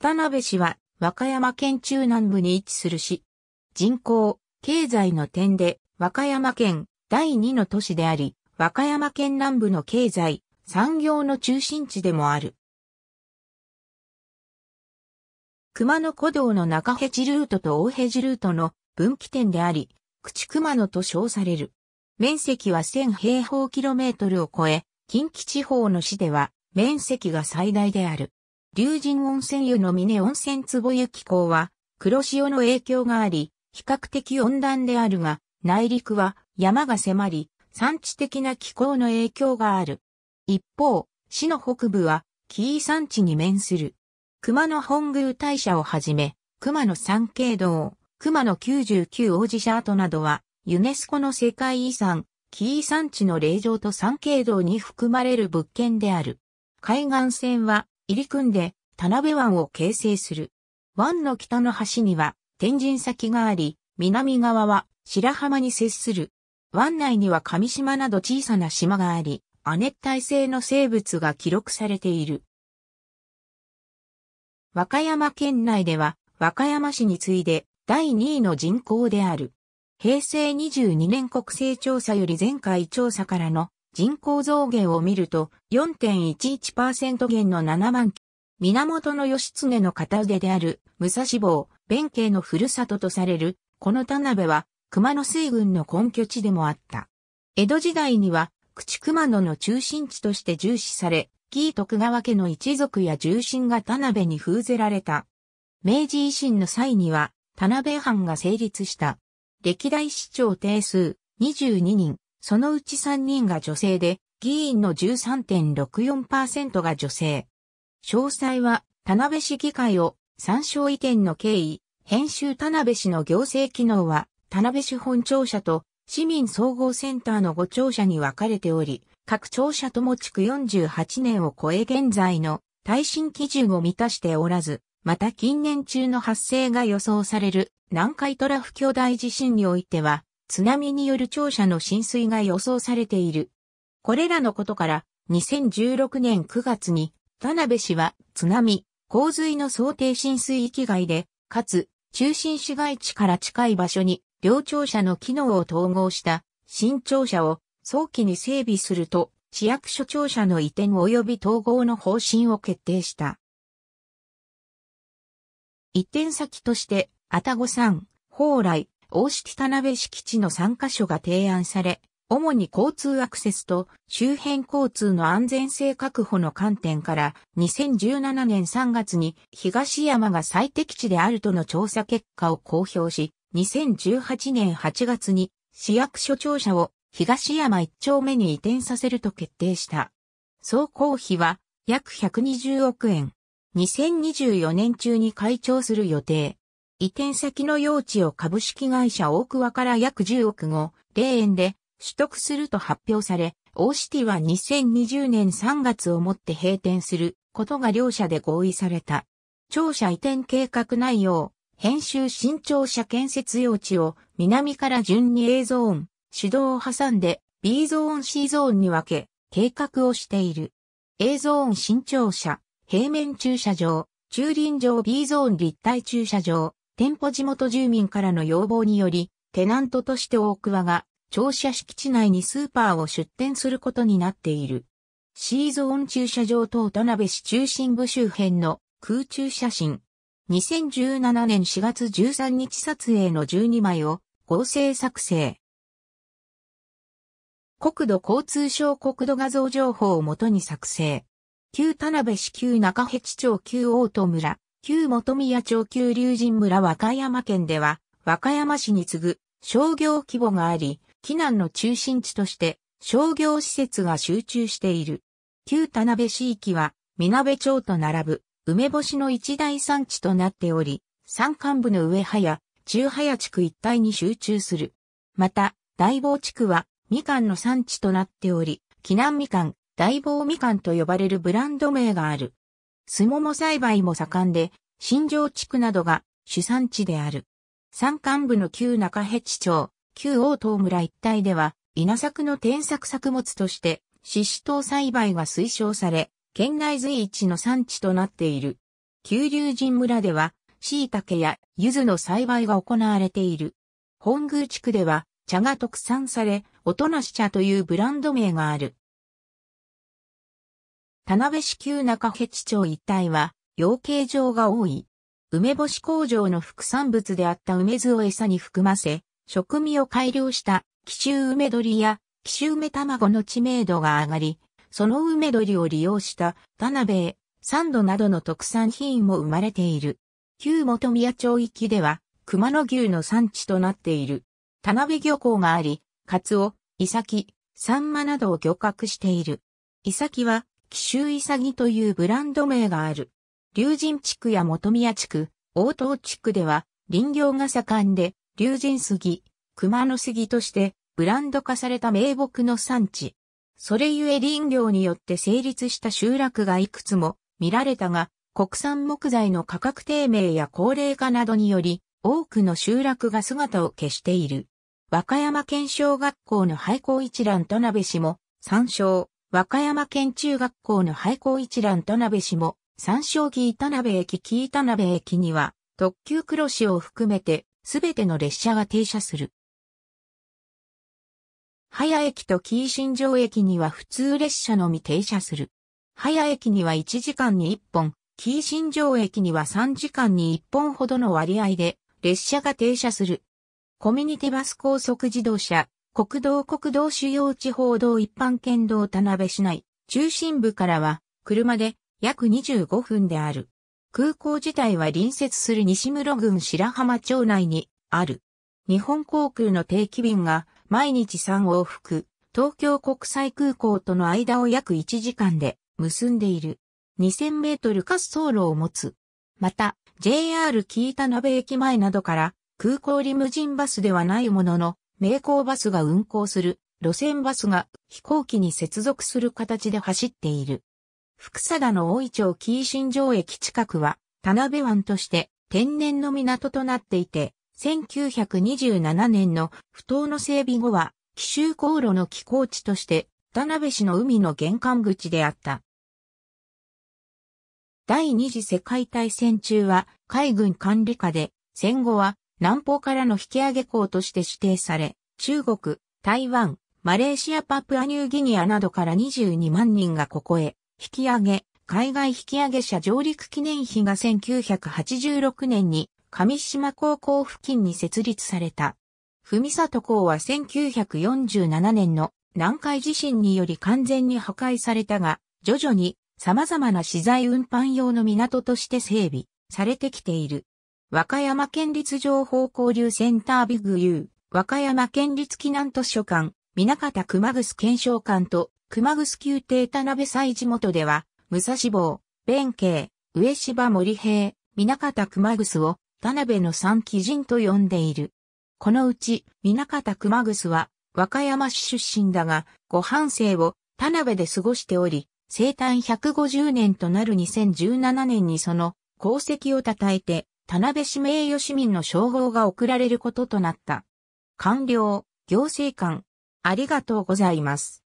田辺市は和歌山県中南部に位置する市。人口、経済の点で和歌山県第2の都市であり、和歌山県南部の経済、産業の中心地でもある。熊野古道の中辺地ルートと大辺地ルートの分岐点であり、口熊野と称される。面積は1000平方キロメートルを超え、近畿地方の市では面積が最大である。龍神温泉湯の峰温泉坪湯気候は、黒潮の影響があり、比較的温暖であるが、内陸は山が迫り、産地的な気候の影響がある。一方、市の北部は、紀伊山地に面する。熊野本宮大社をはじめ、熊野三景堂、熊野99王子社跡などは、ユネスコの世界遺産、紀伊山地の霊場と三景堂に含まれる物件である。海岸線は入り組んで田辺湾を形成する。湾の北の端には天神先があり、南側は白浜に接する。湾内には上島など小さな島があり、亜熱帯性の生物が記録されている。和歌山県内では、和歌山市に次いで第2位の人口である。平成22年国勢調査より前回調査からの人口増減を見ると4.11%減の7万源義経の片腕である武蔵坊、弁慶のふるさととされる、この田辺は熊野水軍の根拠地でもあった。江戸時代には、口熊野の中心地として重視され、紀伊徳川家の一族や重臣が田辺に封ぜられた。明治維新の際には、田辺藩が成立した。歴代市長定数22人、そのうち3人が女性で、議員の13.64%が女性。詳細は、田辺市議会を参照意見の経緯、編集田辺市の行政機能は、田辺市本庁舎と市民総合センターの5庁舎に分かれており、各庁舎とも築48年を超え現在の耐震基準を満たしておらず、また近年中の発生が予想される南海トラフ巨大地震においては、津波による庁舎の浸水が予想されている。これらのことから、2016年9月に田辺市は津波、洪水の想定浸水域外で、かつ中心市街地から近い場所に両庁舎の機能を統合した新庁舎を早期に整備すると市役所庁舎の移転及び統合の方針を決定した。移転先として、あごさ山、蓬莱、大敷田辺敷地の3カ所が提案され、主に交通アクセスと周辺交通の安全性確保の観点から2017年3月に東山が最適地であるとの調査結果を公表し、2018年8月に市役所庁舎を東山1丁目に移転させると決定した。総工費は約120億円。2024年中に開庁する予定。移転先の用地を株式会社大桑から約10億後、0円で取得すると発表され、オーシティは2020年3月をもって閉店することが両社で合意された。庁舎移転計画内容、編集新庁舎建設用地を南から順に A ゾーン、手動を挟んで B ゾーン C ゾーンに分け、計画をしている。A ゾーン新庁舎、平面駐車場、駐輪場 B ゾーン立体駐車場、店舗地元住民からの要望により、テナントとして大桑が庁舎敷地内にスーパーを出店することになっている。シーゾーン駐車場等田辺市中心部周辺の空中写真。2017年4月13日撮影の12枚を合成作成。国土交通省国土画像情報をもとに作成。旧田辺市旧中辺地町旧大戸村、旧本宮町旧龍神村和歌山県では、和歌山市に次ぐ商業規模があり、避難の中心地として商業施設が集中している。旧田辺市域は、みなべ町と並ぶ梅干しの一大産地となっており、山間部の上早、中早地区一帯に集中する。また、大坊地区はみかんの産地となっており、避難みかん、大坊みかんと呼ばれるブランド名がある。スモモ栽培も盛んで、新城地区などが主産地である。山間部の旧中辺地町、旧王島村一帯では、稲作の添削作物として、シシトウ栽培が推奨され、県内随一の産地となっている。九龍神村では、椎茸や柚子の栽培が行われている。本宮地区では、茶が特産され、音無茶というブランド名がある。田辺市旧中辺地町一帯は、養鶏場が多い。梅干し工場の副産物であった梅酢を餌に含ませ、食味を改良した奇襲梅鶏や奇襲梅卵の知名度が上がり、その梅鶏を利用した田辺へ、サンドなどの特産品も生まれている。旧元宮町域では熊野牛の産地となっている。田辺漁港があり、カツオ、イサキ、サンマなどを漁獲している。イサキは、奇襲イサギというブランド名がある。龍神地区や元宮地区、大東地区では林業が盛んで、龍神杉、熊の杉としてブランド化された名木の産地。それゆえ林業によって成立した集落がいくつも見られたが、国産木材の価格低迷や高齢化などにより、多くの集落が姿を消している。和歌山県小学校の廃校一覧と鍋氏も参照。和歌山県中学校の廃校一覧と鍋氏も参照木田鍋駅木田鍋駅には特急黒市を含めてすべての列車が停車する。早駅と紀伊新城駅には普通列車のみ停車する。早駅には1時間に1本、紀伊新城駅には3時間に1本ほどの割合で列車が停車する。コミュニティバス高速自動車、国道国道主要地方道一般県道田辺市内、中心部からは車で約25分である。空港自体は隣接する西室郡白浜町内にある。日本航空の定期便が毎日3往復、東京国際空港との間を約1時間で結んでいる。2000メートル滑走路を持つ。また、JR 紀伊田鍋駅前などから空港リムジンバスではないものの、名港バスが運行する路線バスが飛行機に接続する形で走っている。福貞の大井町紀伊新城駅近くは、田辺湾として天然の港となっていて、1927年の不当の整備後は、奇襲航路の寄港地として、田辺市の海の玄関口であった。第二次世界大戦中は海軍管理下で、戦後は南方からの引き上げ港として指定され、中国、台湾、マレーシアパプアニューギニアなどから22万人がここへ引き上げ、海外引き上げ者上陸記念碑が1986年に上島高校付近に設立された。文里校は1947年の南海地震により完全に破壊されたが、徐々に様々な資材運搬用の港として整備されてきている。和歌山県立情報交流センタービグ U、和歌山県立避難図書館、南方熊楠検証館と熊楠宮邸田辺祭地元では、武蔵坊、弁慶、上芝森平、南方熊楠を田辺の三鬼人と呼んでいる。このうち、南方熊楠は、和歌山市出身だが、ご半生を田辺で過ごしており、生誕150年となる2017年にその功績を称えて、田辺市名誉市民の称号が贈られることとなった。官僚、行政官、ありがとうございます。